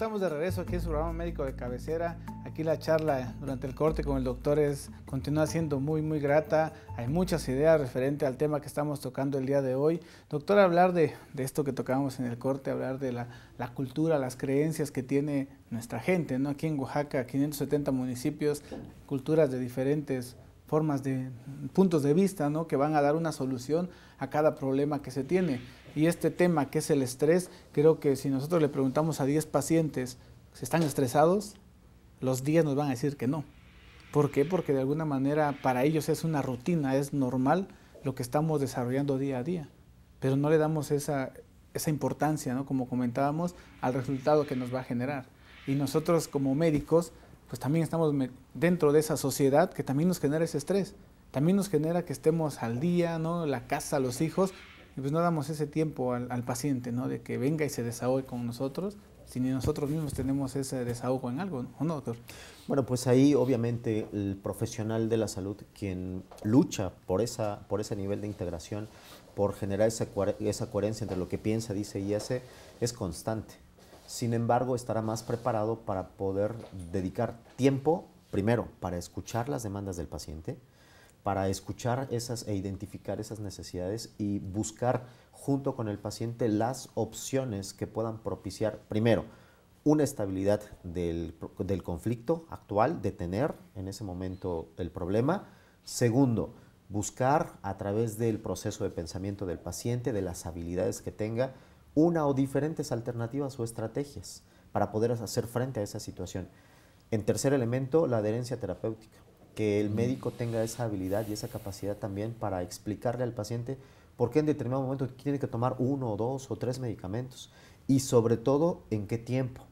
estamos de regreso aquí en su programa médico de cabecera. Aquí la charla durante el corte con el doctor es, continúa siendo muy, muy grata. Hay muchas ideas referente al tema que estamos tocando el día de hoy. Doctor, hablar de, esto que tocábamos en el corte, hablar de la, la, cultura, las creencias que tiene nuestra gente, ¿no? Aquí en Oaxaca, 570 municipios, culturas de diferentes formas de puntos de vista, ¿no? Que van a dar una solución a cada problema que se tiene y este tema que es el estrés, creo que si nosotros le preguntamos a 10 pacientes si están estresados, los 10 nos van a decir que no. ¿Por qué? Porque de alguna manera para ellos es una rutina, es normal lo que estamos desarrollando día a día, pero no le damos esa, importancia, como comentábamos, al resultado que nos va a generar. Y nosotros como médicos, pues también estamos dentro de esa sociedad que también nos genera ese estrés. También nos genera que estemos al día, ¿no? la casa, los hijos, pues no damos ese tiempo al, paciente, ¿no? De que venga y se desahogue con nosotros, si ni nosotros mismos tenemos ese desahogo en algo, ¿O no, doctor? Bueno, pues ahí obviamente el profesional de la salud, quien lucha por, ese nivel de integración, por generar esa, esa coherencia entre lo que piensa, dice y hace, es constante. Sin embargo, estará más preparado para poder dedicar tiempo, primero, para escuchar las demandas del paciente, para escuchar esas e identificar esas necesidades y buscar junto con el paciente las opciones que puedan propiciar, primero, una estabilidad del, conflicto actual, detener en ese momento el problema. Segundo, buscar a través del proceso de pensamiento del paciente, de las habilidades que tenga, una o diferentes alternativas o estrategias para poder hacer frente a esa situación. En tercer elemento, la adherencia terapéutica el médico tenga esa habilidad y esa capacidad también para explicarle al paciente por qué en determinado momento tiene que tomar uno o dos o tres medicamentos y sobre todo en qué tiempo.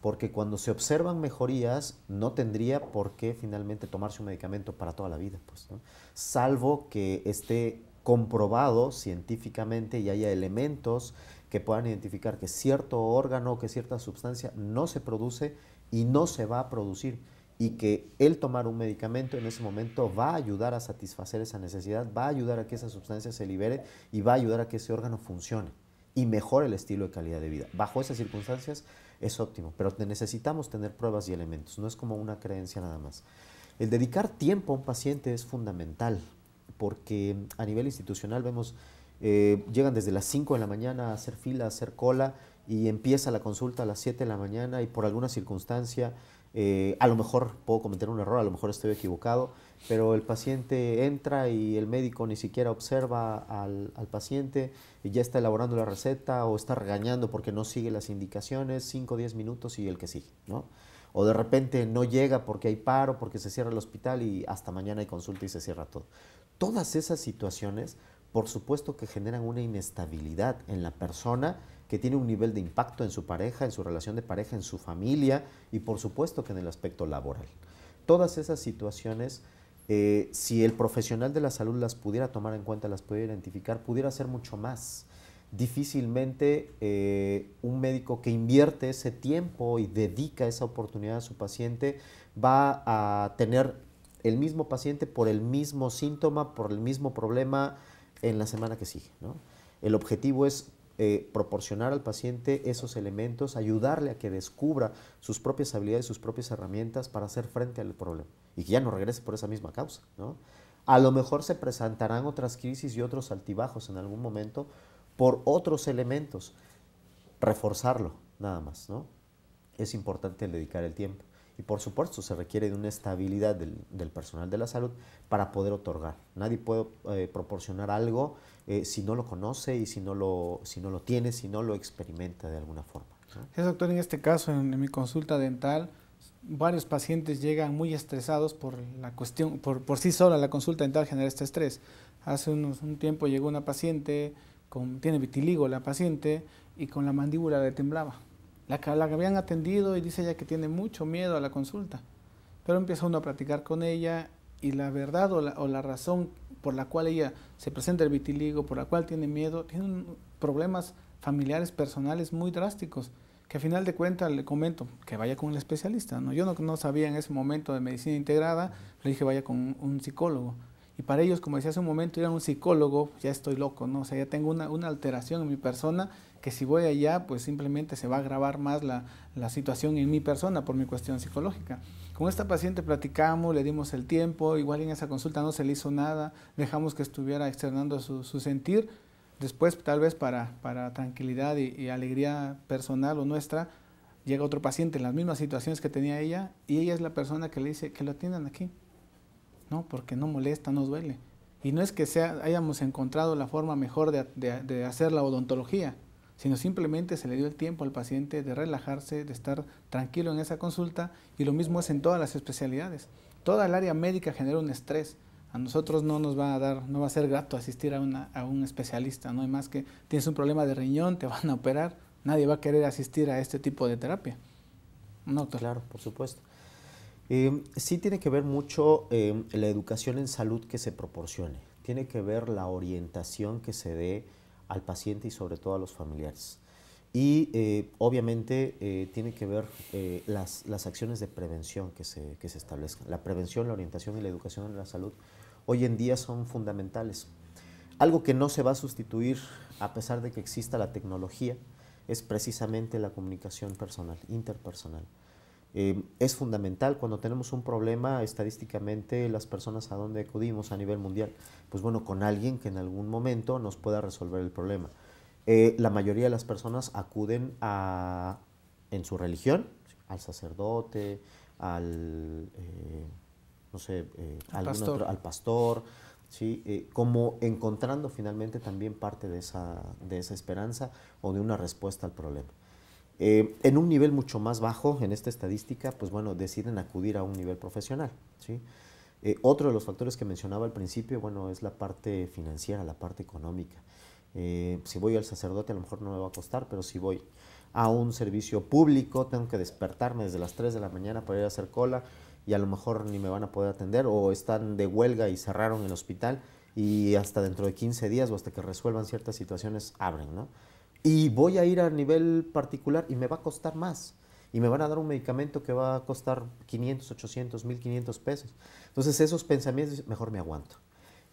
Porque cuando se observan mejorías, no tendría por qué finalmente tomarse un medicamento para toda la vida, pues, salvo que esté comprobado científicamente y haya elementos que puedan identificar que cierto órgano, que cierta sustancia no se produce y no se va a producir y que el tomar un medicamento en ese momento va a ayudar a satisfacer esa necesidad, va a ayudar a que esa sustancia se libere y va a ayudar a que ese órgano funcione y mejore el estilo de calidad de vida. Bajo esas circunstancias es óptimo, pero necesitamos tener pruebas y elementos, no es como una creencia nada más. El dedicar tiempo a un paciente es fundamental, porque a nivel institucional vemos, eh, llegan desde las 5 de la mañana a hacer fila, a hacer cola, y empieza la consulta a las 7 de la mañana y por alguna circunstancia eh, a lo mejor puedo cometer un error, a lo mejor estoy equivocado, pero el paciente entra y el médico ni siquiera observa al, paciente y ya está elaborando la receta o está regañando porque no sigue las indicaciones, 5 o 10 minutos y el que sigue, ¿no? O de repente no llega porque hay paro, porque se cierra el hospital y hasta mañana hay consulta y se cierra todo. Todas esas situaciones por supuesto que generan una inestabilidad en la persona que tiene un nivel de impacto en su pareja, en su relación de pareja, en su familia y por supuesto que en el aspecto laboral. Todas esas situaciones, eh, si el profesional de la salud las pudiera tomar en cuenta, las pudiera identificar, pudiera hacer mucho más. Difícilmente eh, un médico que invierte ese tiempo y dedica esa oportunidad a su paciente va a tener el mismo paciente por el mismo síntoma, por el mismo problema, en la semana que sigue. ¿no? El objetivo es eh, proporcionar al paciente esos elementos, ayudarle a que descubra sus propias habilidades, sus propias herramientas para hacer frente al problema y que ya no regrese por esa misma causa. A lo mejor se presentarán otras crisis y otros altibajos en algún momento por otros elementos. Reforzarlo, nada más. ¿no? Es importante dedicar el tiempo. Y por supuesto, se requiere de una estabilidad del, personal de la salud para poder otorgar. Nadie puede eh, proporcionar algo eh, si no lo conoce y si no lo, si no lo tiene, si no lo experimenta de alguna forma. ¿no? doctor, en este caso, en, mi consulta dental, varios pacientes llegan muy estresados por la cuestión, por, por sí sola la consulta dental genera este estrés. Hace unos, un tiempo llegó una paciente, con, tiene vitiligo la paciente y con la mandíbula le temblaba la que, habían atendido y dice ella que tiene mucho miedo a la consulta. Pero empieza uno a platicar con ella y la verdad o la, razón por la cual ella se presenta el vitiligo, por la cual tiene miedo, tiene problemas familiares, personales muy drásticos, que a final de cuentas le comento que vaya con el especialista. ¿no? Yo no, no sabía en ese momento de medicina integrada, le dije vaya con un psicólogo. Y para ellos, como decía hace un momento, ir a un psicólogo, pues, ya estoy loco, ¿no? O sea, ya tengo una, una alteración en mi persona que si voy allá, pues simplemente se va a agravar más la, la, situación en mi persona por mi cuestión psicológica. Con esta paciente platicamos, le dimos el tiempo, igual en esa consulta no se le hizo nada, dejamos que estuviera externando su, su sentir. Después, tal vez para, para tranquilidad y, y alegría personal o nuestra, llega otro paciente en las mismas situaciones que tenía ella y ella es la persona que le dice que lo atiendan aquí. ¿no? Porque no molesta, no duele. Y no es que sea, hayamos encontrado la forma mejor de, hacer la odontología, sino simplemente se le dio el tiempo al paciente de relajarse, de estar tranquilo en esa consulta, y lo mismo es en todas las especialidades. Toda el área médica genera un estrés. A nosotros no nos va a dar, no va a ser grato asistir a, a un especialista, no hay más que tienes un problema de riñón, te van a operar, nadie va a querer asistir a este tipo de terapia. No, claro, por supuesto. Em, sí tiene que ver mucho em, la educación en salud que se proporcione, tiene que ver la orientación que se dé al paciente y sobre todo a los familiares. Y eh, obviamente eh, tiene que ver eh, las, acciones de prevención que se establezcan. La prevención, la orientación y la educación en la salud hoy en día son fundamentales. Algo que no se va a sustituir a pesar de que exista la tecnología es precisamente la comunicación personal, interpersonal. Em, es fundamental cuando tenemos un problema estadísticamente las personas a dónde acudimos a nivel mundial. Pues bueno, con alguien que en algún momento nos pueda resolver el problema. Eh, la mayoría de las personas acuden a, en su religión, al sacerdote, al, eh, no sé, eh, al pastor. al pastor ¿sí? como encontrando finalmente también parte de esa, de esa esperanza o de una respuesta al problema. Eh, en un nivel mucho más bajo, en esta estadística, pues bueno, deciden acudir a un nivel profesional. Eh, otro de los factores que mencionaba al principio, bueno, es la parte financiera, la parte económica. Eh, si voy al sacerdote a lo mejor no me va a costar, pero si voy a un servicio público tengo que despertarme desde las 3 de la mañana para ir a hacer cola y a lo mejor ni me van a poder atender o están de huelga y cerraron el hospital y hasta dentro de 15 días o hasta que resuelvan ciertas situaciones abren, ¿no? y voy a ir a nivel particular y me va a costar más. Y me van a dar un medicamento que va a costar 500, 800, 1500 pesos. Entonces esos pensamientos, mejor me aguanto.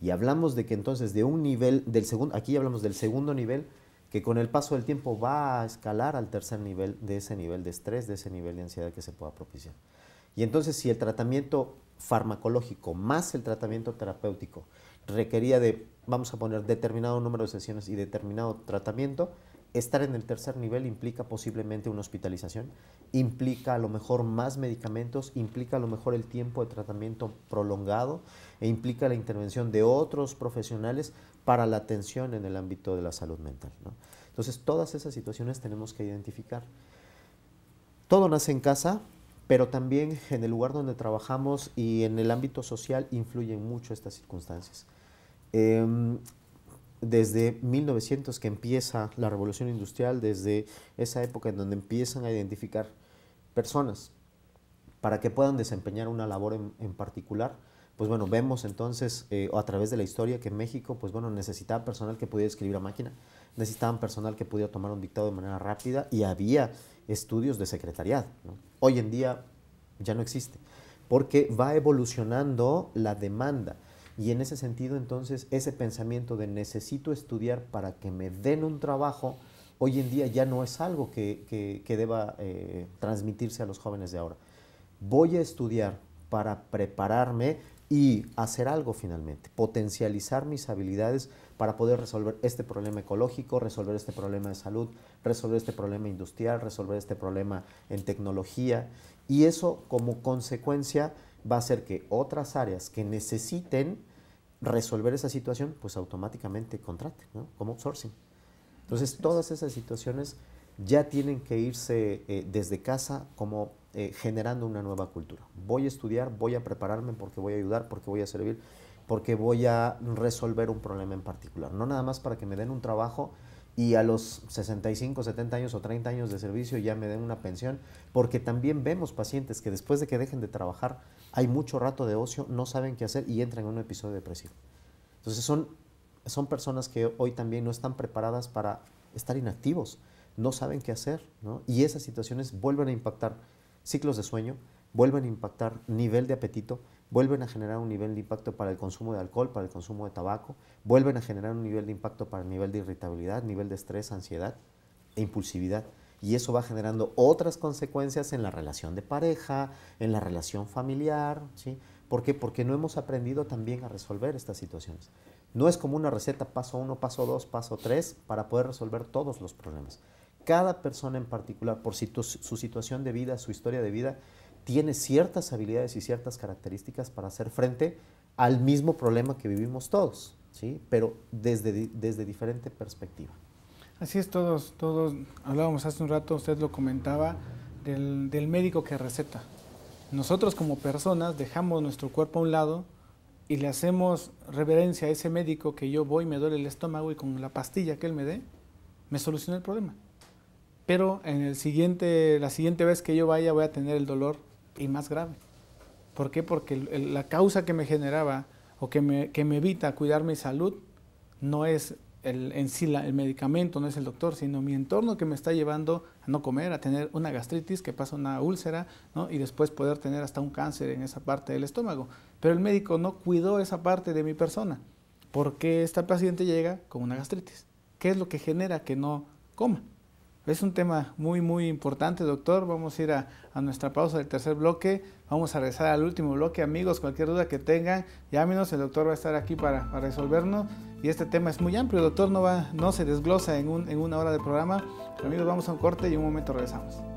Y hablamos de que entonces de un nivel, del segundo, aquí hablamos del segundo nivel, que con el paso del tiempo va a escalar al tercer nivel de ese nivel de estrés, de ese nivel de ansiedad que se pueda propiciar. Y entonces si el tratamiento farmacológico más el tratamiento terapéutico requería de, vamos a poner, determinado número de sesiones y determinado tratamiento, estar en el tercer nivel implica posiblemente una hospitalización, implica a lo mejor más medicamentos, implica a lo mejor el tiempo de tratamiento prolongado e implica la intervención de otros profesionales para la atención en el ámbito de la salud mental. Entonces, todas esas situaciones tenemos que identificar. Todo nace en casa, pero también en el lugar donde trabajamos y en el ámbito social influyen mucho estas circunstancias. Em, desde 1900 que empieza la revolución industrial, desde esa época en donde empiezan a identificar personas para que puedan desempeñar una labor en, particular, pues bueno, vemos entonces eh, a través de la historia que México, pues bueno, necesitaba personal que pudiera escribir a máquina, necesitaban personal que pudiera tomar un dictado de manera rápida y había estudios de secretariado. Hoy en día ya no existe, porque va evolucionando la demanda. Y en ese sentido, entonces, ese pensamiento de necesito estudiar para que me den un trabajo, hoy en día ya no es algo que, deba eh, transmitirse a los jóvenes de ahora. Voy a estudiar para prepararme y hacer algo finalmente, potencializar mis habilidades para poder resolver este problema ecológico, resolver este problema de salud, resolver este problema industrial, resolver este problema en tecnología. Y eso como consecuencia va a ser que otras áreas que necesiten resolver esa situación, pues automáticamente contraten, ¿no? Como outsourcing. Entonces, todas esas situaciones ya tienen que irse eh, desde casa como eh, generando una nueva cultura. Voy a estudiar, voy a prepararme porque voy a ayudar, porque voy a servir, porque voy a resolver un problema en particular. No nada más para que me den un trabajo y a los 65, 70 años o 30 años de servicio ya me den una pensión, porque también vemos pacientes que después de que dejen de trabajar hay mucho rato de ocio, no saben qué hacer y entran en un episodio depresivo. Entonces son, son personas que hoy también no están preparadas para estar inactivos, no saben qué hacer, y esas situaciones vuelven a impactar ciclos de sueño, vuelven a impactar nivel de apetito, vuelven a generar un nivel de impacto para el consumo de alcohol, para el consumo de tabaco, vuelven a generar un nivel de impacto para el nivel de irritabilidad, nivel de estrés, ansiedad e impulsividad. Y eso va generando otras consecuencias en la relación de pareja, en la relación familiar, ¿sí? ¿Por qué? Porque no hemos aprendido también a resolver estas situaciones. No es como una receta paso uno, paso dos, paso tres, para poder resolver todos los problemas. Cada persona en particular, por su situación de vida, su historia de vida, tiene ciertas habilidades y ciertas características para hacer frente al mismo problema que vivimos todos, ¿sí? pero desde, desde diferente perspectiva. Así es, todos, todos hablábamos hace un rato, usted lo comentaba, del, del médico que receta. Nosotros como personas dejamos nuestro cuerpo a un lado y le hacemos reverencia a ese médico que yo voy, me duele el estómago y con la pastilla que él me dé, me soluciona el problema. Pero en el siguiente, la siguiente vez que yo vaya voy a tener el dolor y más grave. ¿Por qué? Porque la causa que me generaba o que me, que me evita cuidar mi salud no es el, en sí el medicamento, no es el doctor, sino mi entorno que me está llevando a no comer, a tener una gastritis que pasa una úlcera y después poder tener hasta un cáncer en esa parte del estómago. Pero el médico no cuidó esa parte de mi persona. ¿Por qué esta paciente llega con una gastritis? ¿Qué es lo que genera que no coma? Es un tema muy, muy importante, doctor. Vamos a ir a, nuestra pausa del tercer bloque. Vamos a regresar al último bloque. Amigos, cualquier duda que tengan, llámenos. El doctor va a estar aquí para, resolvernos. Y este tema es muy amplio. El doctor no, va, no se desglosa en, un, una hora de programa. amigos, vamos a un corte y un momento regresamos.